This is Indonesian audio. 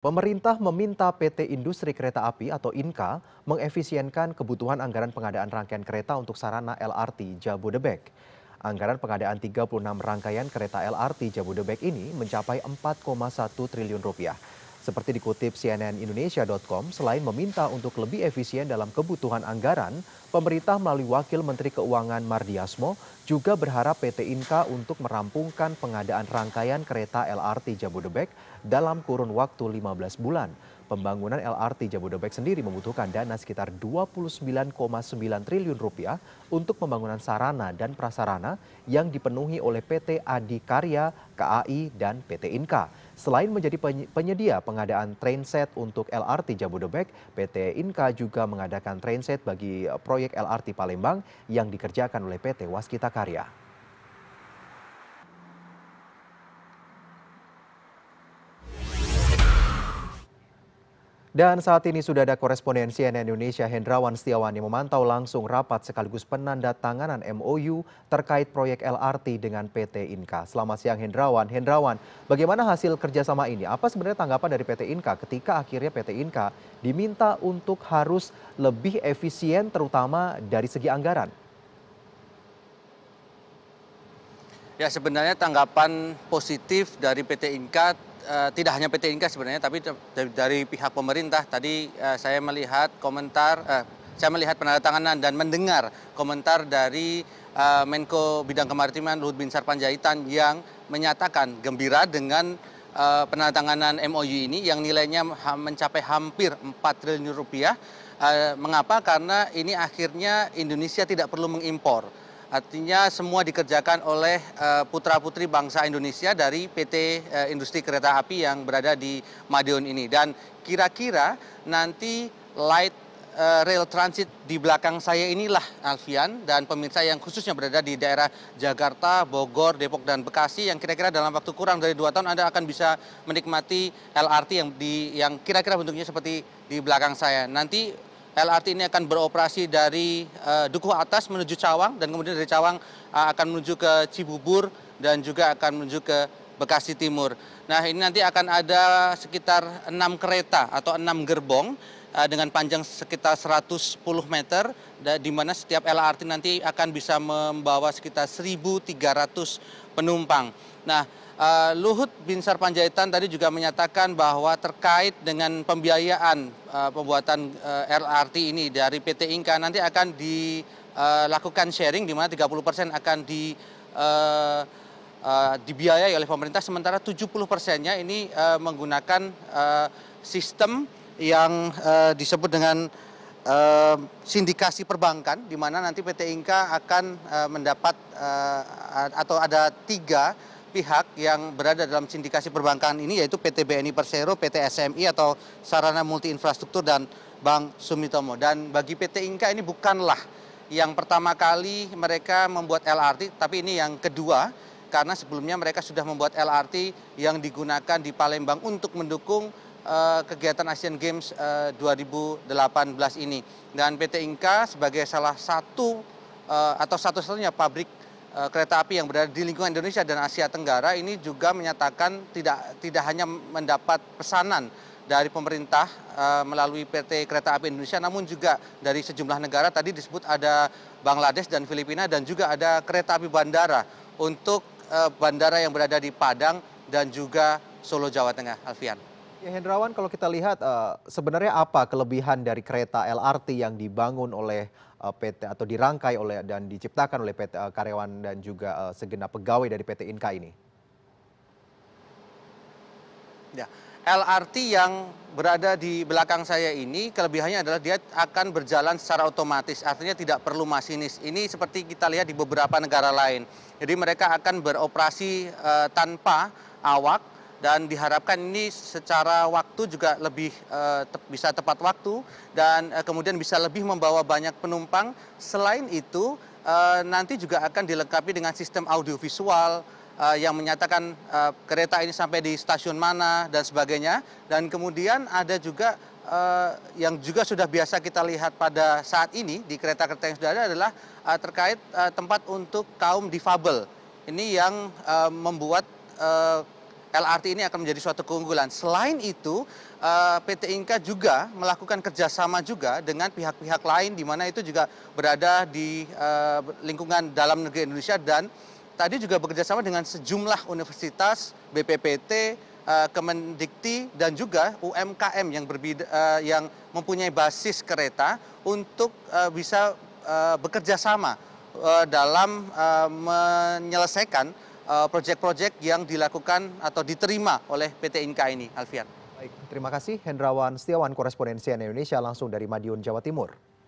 Pemerintah meminta PT Industri Kereta Api atau INKA mengefisienkan kebutuhan anggaran pengadaan rangkaian kereta untuk sarana LRT Jabodebek. Anggaran pengadaan 36 rangkaian kereta LRT Jabodebek ini mencapai 4,1 triliun rupiah seperti dikutip cnn indonesia com selain meminta untuk lebih efisien dalam kebutuhan anggaran pemerintah melalui wakil menteri keuangan mardiasmo juga berharap pt inka untuk merampungkan pengadaan rangkaian kereta lrt jabodebek dalam kurun waktu lima belas bulan pembangunan lrt jabodebek sendiri membutuhkan dana sekitar 29,9 dua puluh sembilan sembilan triliun untuk pembangunan sarana dan prasarana yang dipenuhi oleh pt adikarya kai dan pt inka selain menjadi penyedia pengadaan trainset untuk lrt jabodebek pt inka juga mengadakan trainset bagi eh, proyek lrt palembang yang dikerjakan oleh pt waskita karya Dan saat ini sudah ada koresponden CNN Indonesia Hendrawan Setiawan yang memantau langsung rapat sekaligus penanda tanganan MOU terkait proyek LRT dengan PT Inka. Selamat siang Hendrawan. Hendrawan, bagaimana hasil kerjasama ini? Apa sebenarnya tanggapan dari PT Inka ketika akhirnya PT Inka diminta untuk harus lebih efisien terutama dari segi anggaran? Ya sebenarnya tanggapan positif dari PT Inka Eh, tidak hanya pt inka sebenarnya tapi dari pihak pemerintah tadi eh, saya melihat komentar eh, saya melihat penandatanganan dan mendengar komentar dari Menko Bidang Kemaritiman Luhut Binsar Panjaitan yang menyatakan gembira dengan penandatanganan MOU ini yang nilainya mencapai hampir 4 triliun rupiah. mengapa? Karena ini akhirnya Indonesia tidak perlu mengimpor artinya semua dikerjakan oleh eh, putra putri bangsa Indonesia dari PT eh, Industri Kereta Api yang berada di Madiun ini dan kira-kira nanti light eh, rail transit di belakang saya inilah Alfian dan pemirsa yang khususnya berada di daerah Jakarta, Bogor, Depok dan Bekasi yang kira-kira dalam waktu kurang dari dua tahun Anda akan bisa menikmati LRT yang di yang kira-kira bentuknya seperti di belakang saya. Nanti lrt ini akan beroperasi dari eh, dukuh atas menuju cawang dan kemudian dari cawang eh, akan menuju ke cibubur dan juga akan menuju ke bekasi timur nah ini nanti akan ada sekitar enam kereta atau enam gerbong eh, dengan panjang sekitar 110 meter di mana setiap lrt nanti akan bisa membawa sekitar 1.300 penumpang nah eh, Luhut Binsar Panjaitan tadi juga menyatakan bahwa terkait dengan pembiayaan eh, pembuatan LRT ini dari PT Inka nanti akan dilakukan sharing di mana 30% akan di Eh, dibiayai oleh pemerintah sementara 70 persennya ini uh, menggunakan uh, sistem yang uh, disebut dengan uh, sindikasi perbankan di mana nanti PT Inka akan uh, mendapat uh, atau ada tiga pihak yang berada dalam sindikasi perbankan ini yaitu PT BNI Persero, PT SMI atau Sarana Multi Infrastruktur dan Bank Sumitomo dan bagi PT Inka ini bukanlah yang pertama kali mereka membuat LRT tapi ini yang kedua karena sebelumnya mereka sudah membuat lrt yang digunakan di palembang untuk mendukung eh, kegiatan asian games 2018 eh, ini dan pt inka sebagai salah satu eh, atau satu satunya pabrik kereta api yang berada di lingkungan Indonesia dan Asia Tenggara ini juga menyatakan tidak tidak hanya mendapat pesanan dari pemerintah melalui PT Kereta Api Indonesia namun juga dari sejumlah negara tadi disebut ada Bangladesh dan Filipina dan juga ada kereta api bandara untuk Eh, bandara yang berada di Padang dan juga Solo, Jawa Tengah. Alfian. Ya Hendrawan, kalau kita lihat eh, sebenarnya apa kelebihan dari kereta LRT yang dibangun oleh eh, PT atau dirangkai oleh dan diciptakan oleh PT karyawan dan juga segenap pegawai dari PT Inka ini? Ya, LRT yang berada di belakang saya ini kelebihannya adalah dia akan berjalan secara otomatis, artinya tidak perlu masinis. Ini seperti kita lihat di beberapa negara lain. Jadi mereka akan beroperasi e, tanpa awak dan diharapkan ini secara waktu juga lebih e, eh, te bisa tepat waktu dan e, kemudian bisa lebih membawa banyak penumpang. Selain itu nanti juga akan dilengkapi dengan sistem audiovisual Eh, yang menyatakan eh, kereta ini sampai di stasiun mana dan sebagainya dan kemudian ada juga eh, yang juga sudah biasa kita lihat pada saat ini di kereta kereta yang sudah ada adalah terkait tempat untuk kaum difabel ini yang membuat LRT ini akan menjadi suatu keunggulan. Selain itu, PT Inka juga melakukan kerjasama juga dengan pihak-pihak lain di mana itu juga berada di lingkungan dalam negeri Indonesia dan tadi juga bekerjasama dengan sejumlah universitas bppt eh, kemendikti dan juga umkm eh, yang mempunyai basis kereta untuk eh, bisa bekerja sama dalam menyelesaikan proyek-proyek yang dilakukan atau diterima oleh PT Inka ini, Alfian. Baik, terima kasih Hendrawan Setiawan, korespondensi Indonesia langsung dari Madiun, Jawa Timur.